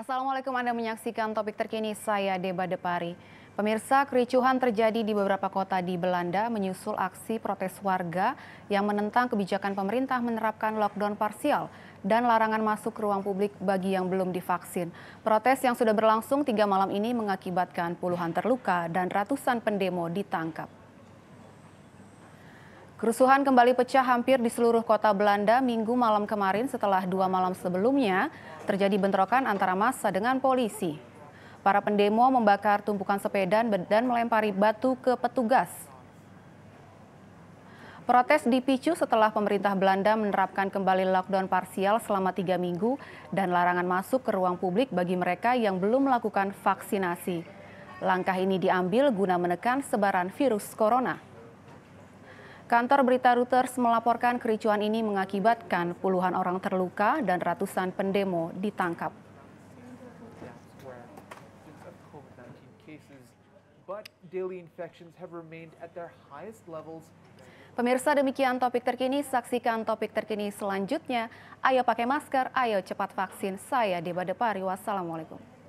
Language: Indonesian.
Assalamualaikum Anda menyaksikan topik terkini saya Deba Depari. Pemirsa, kericuhan terjadi di beberapa kota di Belanda menyusul aksi protes warga yang menentang kebijakan pemerintah menerapkan lockdown parsial dan larangan masuk ke ruang publik bagi yang belum divaksin. Protes yang sudah berlangsung tiga malam ini mengakibatkan puluhan terluka dan ratusan pendemo ditangkap. Kerusuhan kembali pecah hampir di seluruh kota Belanda minggu malam kemarin setelah dua malam sebelumnya terjadi bentrokan antara massa dengan polisi. Para pendemo membakar tumpukan sepeda dan melempari batu ke petugas. Protes dipicu setelah pemerintah Belanda menerapkan kembali lockdown parsial selama tiga minggu dan larangan masuk ke ruang publik bagi mereka yang belum melakukan vaksinasi. Langkah ini diambil guna menekan sebaran virus corona. Kantor berita Reuters melaporkan kericuan ini mengakibatkan puluhan orang terluka dan ratusan pendemo ditangkap. Pemirsa demikian topik terkini, saksikan topik terkini selanjutnya. Ayo pakai masker, ayo cepat vaksin. Saya Deba Depari, wassalamualaikum.